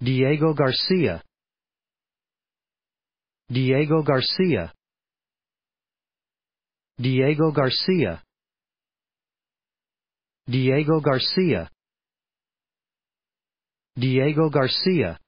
Diego Garcia Diego Garcia Diego Garcia Diego Garcia Diego Garcia